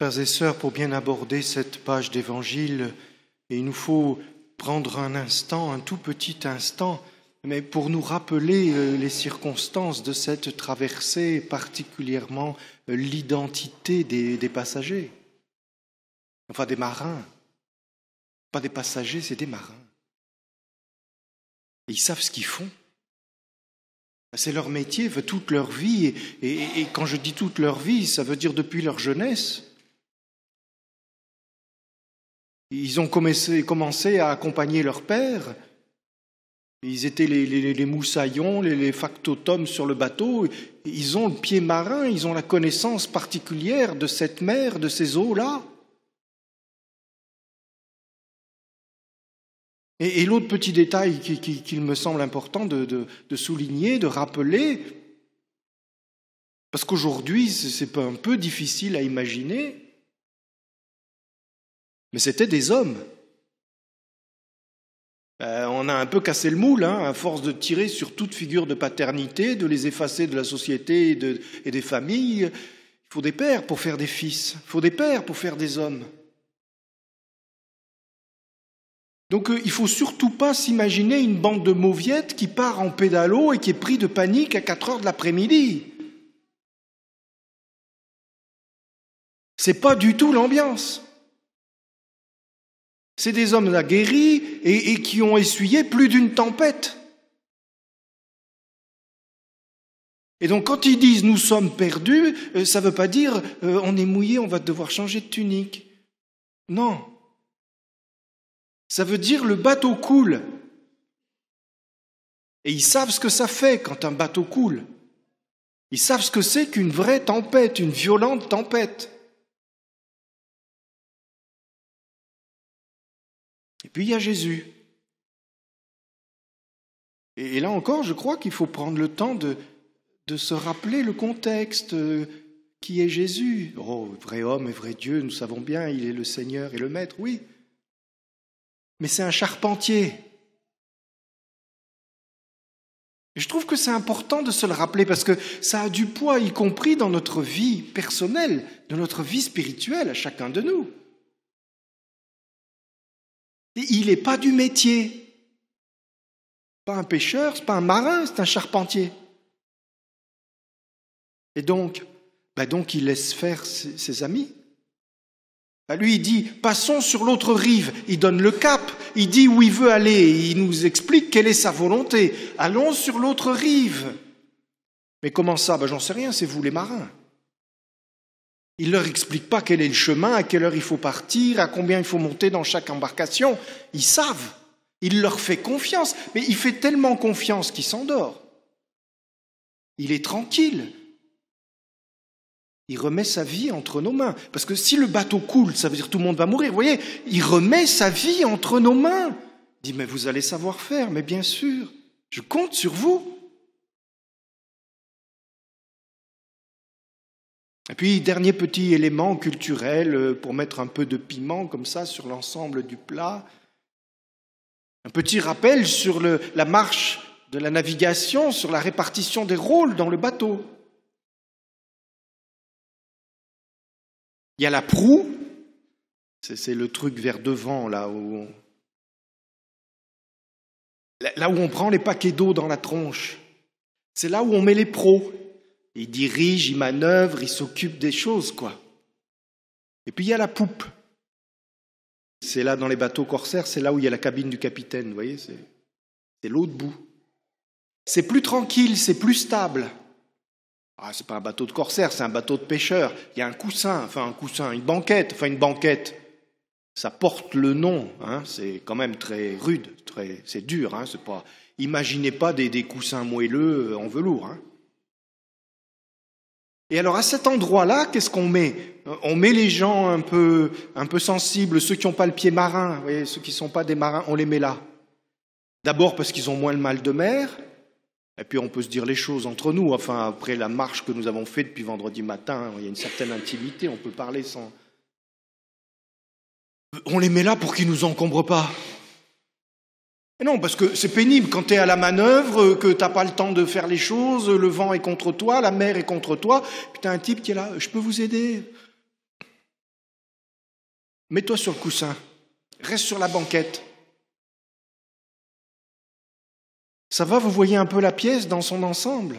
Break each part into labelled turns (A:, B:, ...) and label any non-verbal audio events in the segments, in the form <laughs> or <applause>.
A: Frères et sœurs, pour bien aborder cette page d'évangile, il nous faut prendre un instant, un tout petit instant, mais pour nous rappeler euh, les circonstances de cette traversée, particulièrement euh, l'identité des, passagers, enfin des marins. Pas des passagers, c'est des marins. ils savent ce qu'ils font. Ben, c'est leur métier, toute leur vie. et quand je dis toute leur vie, ça veut dire depuis leur jeunesse ils ont commencé, à accompagner leur père. Ils étaient les, moussaillons, les, factotums sur le bateau. Ils ont le pied marin, ils ont la connaissance particulière de cette mer, de ces eaux-là. Et, l'autre petit détail qu'il me semble important de, de souligner, de rappeler, parce qu'aujourd'hui c'est un peu difficile à imaginer, mais c'était des hommes. Euh, on a un peu cassé le moule, hein, à force de tirer sur toute figure de paternité, de les effacer de la société et, des familles. Il faut des pères pour faire des fils, il faut des pères pour faire des hommes. Donc euh, il ne faut surtout pas s'imaginer une bande de mauviettes qui part
B: en pédalo et qui est pris de panique à 4 heures de l'après-midi. C'est pas du tout l'ambiance. C'est des hommes aguerris et, et qui ont essuyé plus d'une tempête.
A: Et donc quand ils disent nous sommes perdus, euh, ça ne veut pas dire euh, on est mouillé, on va devoir changer de tunique. Non. Ça veut dire le bateau coule. Et
B: ils savent ce que ça fait quand un bateau coule. Ils savent ce que c'est qu'une vraie tempête, une violente tempête. Et puis il y a Jésus. Et, là
A: encore, je crois qu'il faut prendre le temps de, de se rappeler le contexte. Euh, qui est Jésus Oh, vrai homme et vrai Dieu, nous savons bien, il est le Seigneur et le Maître, oui.
B: Mais c'est un charpentier. Et je trouve que c'est important de se le rappeler parce que ça a du poids, y compris dans notre vie personnelle, dans notre vie spirituelle, à chacun de nous. Il n'est pas du métier. Pas un pêcheur, c'est pas un marin, c'est un charpentier. Et donc, bah
A: donc il laisse faire ses, amis. Bah lui, il dit, passons sur l'autre rive. Il donne le cap, il dit où il veut aller, il nous explique quelle est sa volonté. Allons sur l'autre rive. Mais comment ça bah J'en sais rien, c'est vous les marins. Il leur explique pas quel est le chemin, à quelle heure il faut partir, à combien il faut monter dans chaque embarcation. Ils savent. Il leur fait confiance. Mais il fait tellement confiance qu'il s'endort. Il est tranquille. Il remet sa vie entre nos mains. Parce que si le bateau coule, ça veut dire que tout le monde va mourir. Vous voyez, il remet
B: sa vie entre nos mains. Il dit, mais vous allez savoir faire, mais bien sûr, je compte sur vous.
A: Et puis, dernier petit élément culturel euh, pour mettre un peu de piment comme ça sur l'ensemble du plat. Un petit rappel sur la marche de la
B: navigation, sur la répartition des rôles dans le bateau. Il y a la proue, c'est le truc vers devant là où là où on prend les paquets d'eau dans
A: la tronche. C'est là où on met les pros. Il dirige, il manœuvre, il s'occupe des choses, quoi. Et puis il y a la poupe. C'est là dans les bateaux corsaires, c'est là où il y a la cabine du capitaine, vous voyez, c'est, l'autre bout. C'est plus tranquille, c'est plus stable. Ah, c'est pas un bateau de corsaire, c'est un bateau de pêcheur. Il y a un coussin, enfin un coussin, une banquette, enfin une banquette. Ça porte le nom, hein, c'est quand même très rude, très, c'est dur. Hein, pas, imaginez pas des, des coussins moelleux en velours. Hein. Et alors à cet endroit-là, qu'est-ce qu'on met euh, On met les gens un peu, sensibles, ceux qui n'ont pas le pied marin, ceux qui ne sont pas des marins, on les met là. D'abord parce qu'ils ont moins le mal de mer, et puis on peut se dire les choses entre nous. Enfin, après la marche que nous avons faite depuis vendredi matin, il y a une certaine intimité, on peut parler sans... On les met là pour qu'ils ne nous encombrent pas. Non, parce que c'est pénible quand tu es à la manœuvre, que t'as pas le temps de faire les choses, le vent est contre toi, la mer est contre toi, puis as un type qui est là,
B: je peux vous aider. Mets-toi sur le coussin, reste sur la banquette. Ça va, vous voyez un peu la pièce dans son ensemble.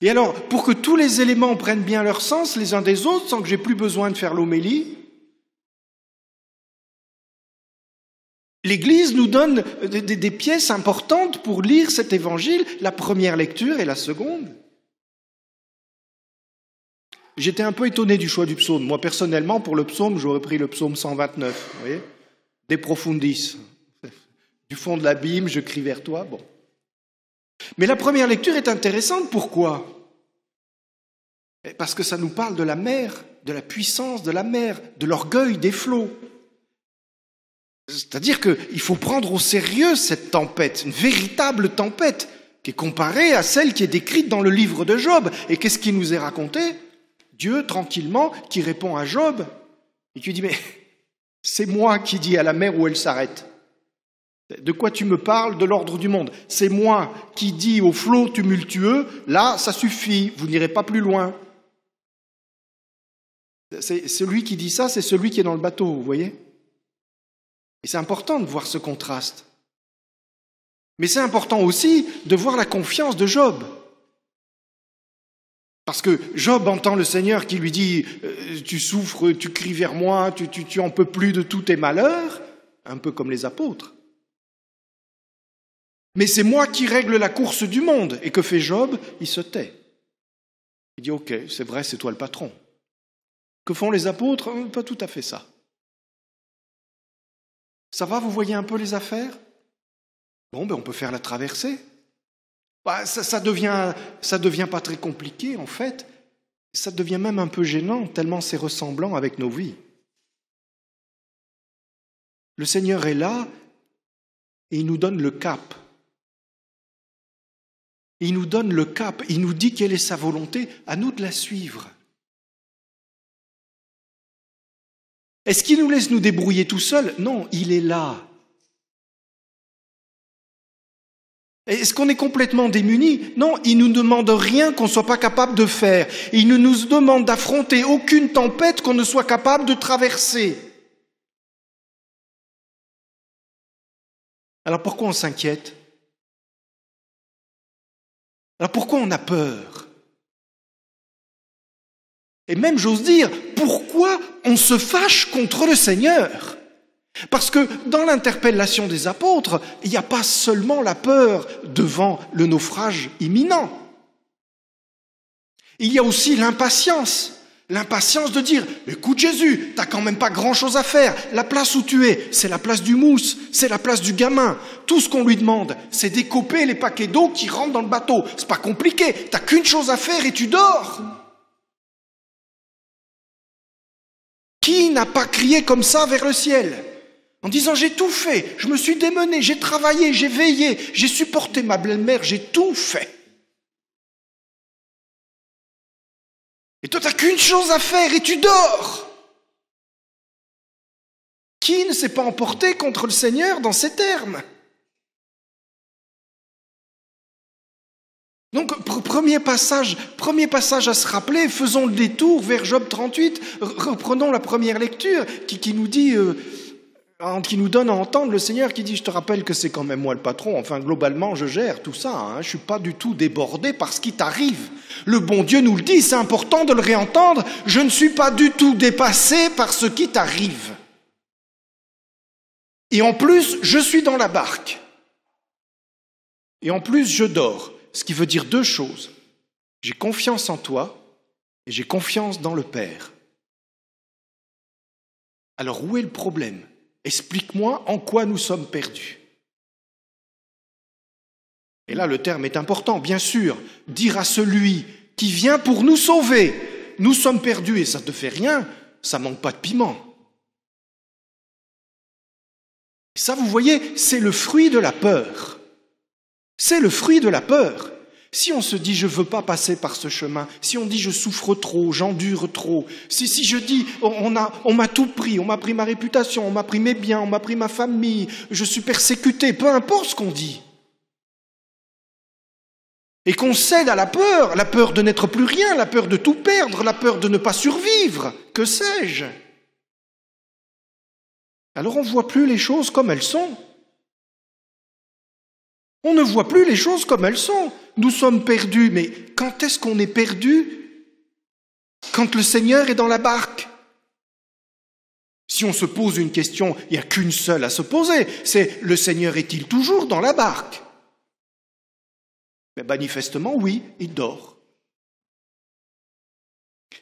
B: Et alors,
A: pour que tous les éléments prennent bien leur sens les uns des autres, sans que j'ai plus besoin de faire l'homélie, L'Église nous donne des, pièces importantes pour lire cet évangile, la première lecture et la seconde. J'étais un peu étonné du choix du psaume. Moi, personnellement, pour le psaume, j'aurais pris le psaume 129, vous voyez Des profundis. <laughs> Du fond de l'abîme, je crie vers toi. Bon. Mais la première lecture est intéressante. Pourquoi eh, Parce que ça nous parle de la mer, de la puissance de la mer, de l'orgueil des flots. C'est-à-dire qu'il faut prendre au sérieux cette tempête, une véritable tempête, qui est comparée à celle qui est décrite dans le livre de Job. Et qu'est-ce qui nous est raconté Dieu, tranquillement, qui répond à Job, et qui dit, mais <laughs> c'est moi qui dis à la mer où elle s'arrête. De quoi tu me parles de l'ordre du monde C'est moi qui dis aux flots tumultueux, là, ça suffit, vous n'irez pas plus loin. C'est celui qui dit ça, c'est celui qui est dans le bateau, vous voyez et c'est important de voir ce contraste. Mais c'est important aussi de voir la confiance de Job. Parce que Job entend le Seigneur qui lui dit euh, ⁇ Tu souffres, tu cries vers moi, tu, tu, en peux plus de tous tes malheurs ⁇ un peu comme les apôtres. Mais c'est moi qui règle la course du monde. Et que fait Job Il se tait.
B: Il dit ⁇ Ok, c'est vrai, c'est toi le patron. Que font les apôtres euh, Pas tout à fait ça. Ça va, vous voyez un peu les affaires
A: Bon, ben on peut faire la traversée. Bah, ça, ça, devient, ça devient pas très compliqué en fait. Ça devient même un peu gênant, tellement c'est ressemblant avec nos vies.
B: Le Seigneur est là et il nous donne le cap. Il nous donne le cap, il nous dit quelle est sa volonté, à nous de la suivre. Est-ce qu'il nous laisse nous débrouiller tout seul Non, il est là.
A: Est-ce qu'on est complètement démuni Non, il nous demande rien qu'on ne soit pas capable
B: de faire. Il ne nous demande d'affronter aucune tempête qu'on ne soit capable de traverser. Alors pourquoi on s'inquiète Alors pourquoi on a peur et même j'ose dire, pourquoi on se fâche
A: contre le Seigneur Parce que dans l'interpellation des apôtres, il n'y a pas seulement la peur devant le naufrage imminent. Il y a aussi l'impatience. L'impatience de dire, écoute Jésus, t'as quand même pas grand chose à faire. La place où tu es, c'est la place du mousse, c'est la place du gamin. Tout ce qu'on lui demande, c'est d'écoper les paquets d'eau qui rentrent dans le bateau. C'est pas compliqué, t'as qu'une chose à faire et tu dors. Qui n'a pas crié comme ça vers le ciel en disant j'ai tout fait, je me suis démené, j'ai travaillé, j'ai
B: veillé, j'ai supporté ma belle-mère, j'ai tout fait. Et toi, tu n'as qu'une chose à faire et tu dors. Qui ne s'est pas emporté contre le Seigneur dans ces termes Donc, premier passage, premier
A: passage à se rappeler, faisons le détour vers Job 38, reprenons la première lecture qui, nous dit, euh, qui nous donne à entendre le Seigneur qui dit, je te rappelle que c'est quand même moi le patron, enfin globalement je gère tout ça, je hein. je suis pas du tout débordé par ce qui t'arrive. Le bon Dieu nous le dit, c'est important de le réentendre, je ne suis pas du tout dépassé par ce qui t'arrive. Et en plus, je suis dans la barque. Et en plus, je dors ce qui veut dire deux choses. J'ai confiance en toi et j'ai confiance dans le Père. Alors où est le problème Explique-moi en quoi nous sommes perdus. Et là, le terme est important, bien sûr. Dire à celui qui vient pour nous sauver, nous sommes perdus et ça ne te fait rien, ça manque pas de piment. Ça, vous voyez, c'est le fruit de la peur. C'est le fruit de la peur. Si on se dit je veux pas passer par ce chemin, si on dit je souffre trop, j'endure trop, si, je dis on on m'a tout pris, on m'a pris ma réputation, on m'a pris mes biens, on m'a pris ma famille, je suis persécuté, peu importe ce qu'on dit. Et qu'on cède à la peur, la peur de n'être plus
B: rien, la peur de tout perdre, la peur de ne pas survivre, que sais-je. Alors on ne voit plus les choses comme elles sont. On ne voit plus les choses comme elles sont. Nous sommes perdus, mais quand est-ce qu'on est
A: perdu Quand le Seigneur est dans la barque. Si on se pose une question, il n'y a qu'une seule à se poser, c'est le Seigneur est-il toujours dans la barque mais ben, Manifestement, oui, il dort.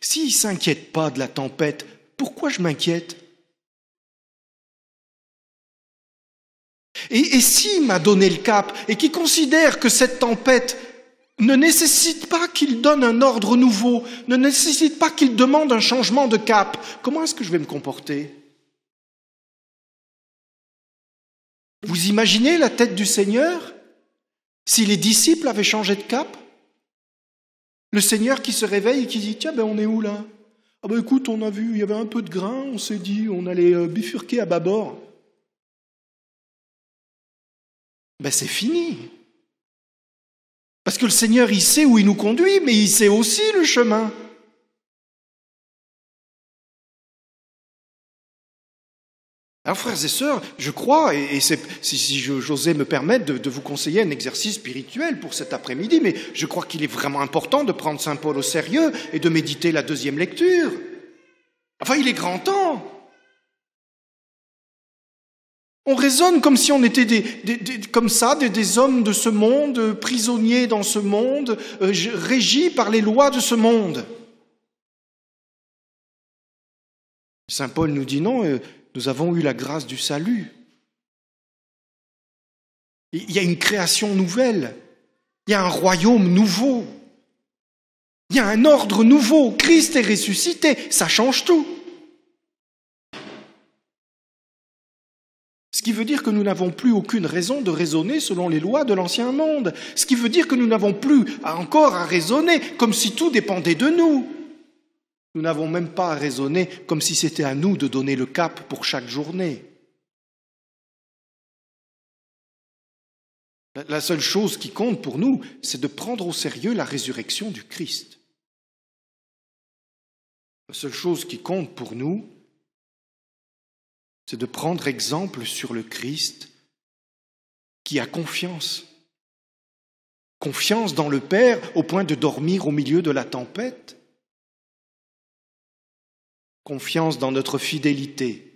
B: S'il ne s'inquiète pas de la tempête, pourquoi je m'inquiète et, s'il m'a donné le cap et qui considère que cette tempête ne nécessite pas qu'il donne un ordre
A: nouveau, ne nécessite pas qu'il demande un changement de cap, comment est-ce que je vais me comporter
B: Vous imaginez la tête du Seigneur si les disciples avaient changé de cap Le Seigneur
A: qui se réveille et qui dit Tiens, ben on est où là Ah ben écoute, on a vu, il y avait un peu de grain, on s'est dit, on
B: allait euh, bifurquer à bâbord ben c'est fini. Parce que le Seigneur, il sait où il nous conduit, mais il sait aussi le chemin. Alors frères et sœurs, je crois, et, si, j'osais me permettre de,
A: vous conseiller un exercice spirituel pour cet après-midi, mais je crois qu'il est vraiment important de prendre Saint Paul au sérieux et de méditer la deuxième lecture. Enfin, il est grand temps. On raisonne comme si on était des, comme ça, des, hommes de ce monde, prisonniers dans ce monde, régi euh, régis par les lois de
B: ce monde. Saint Paul nous dit non, euh, nous avons eu la grâce du salut. Il y a
A: une création nouvelle, il y a un royaume nouveau, il y a un ordre nouveau, Christ est ressuscité, ça change tout. ce qui veut dire que nous n'avons plus aucune raison de raisonner selon les lois de l'ancien monde, ce qui veut dire que nous n'avons plus encore à raisonner comme si tout dépendait de nous. Nous n'avons même pas à raisonner comme si c'était à nous de donner le cap pour chaque journée. La seule chose qui compte pour nous, c'est de prendre au sérieux la résurrection du Christ.
B: La seule chose qui compte pour nous, c'est de prendre exemple sur le Christ qui a
A: confiance. Confiance dans le Père au point de dormir au milieu de la tempête. Confiance dans notre fidélité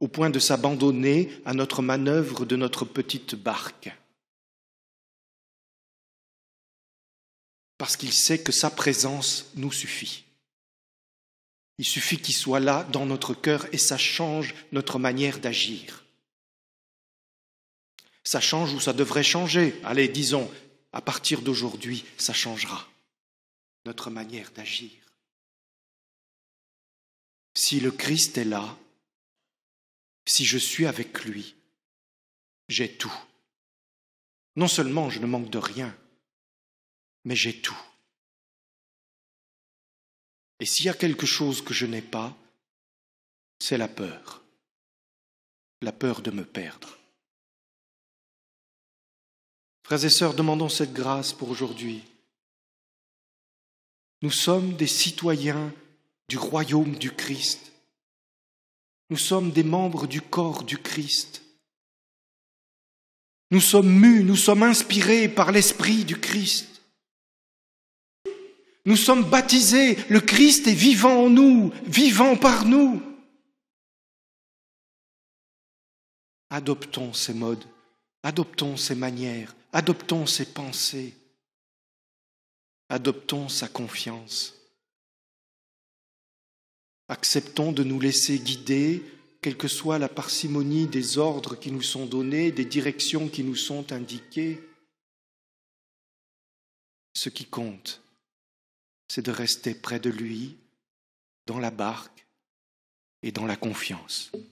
B: au point de s'abandonner à notre manœuvre de notre petite barque. Parce qu'il sait que sa présence nous suffit. Il suffit qu'il soit là dans notre
A: cœur et ça change notre manière d'agir. Ça change ou ça devrait changer. Allez, disons, à partir d'aujourd'hui, ça changera
B: notre manière d'agir. Si le Christ est là, si je suis avec lui, j'ai tout. Non seulement je ne manque de rien, mais j'ai tout. Et s'il y a quelque chose que je n'ai pas, c'est la peur. La peur de me perdre. Frères et sœurs, demandons cette grâce pour aujourd'hui. Nous sommes des citoyens du royaume du Christ. Nous sommes des membres du corps du Christ. Nous sommes mus, nous sommes inspirés par l'Esprit du Christ. Nous sommes baptisés, le Christ est vivant en nous, vivant par nous. Adoptons ses modes, adoptons ses manières, adoptons ses pensées, adoptons
A: sa confiance. Acceptons de nous laisser guider, quelle que soit la parcimonie des ordres qui nous sont donnés, des directions
B: qui nous sont indiquées. Ce qui compte, c'est de rester près de lui, dans la barque et dans la confiance.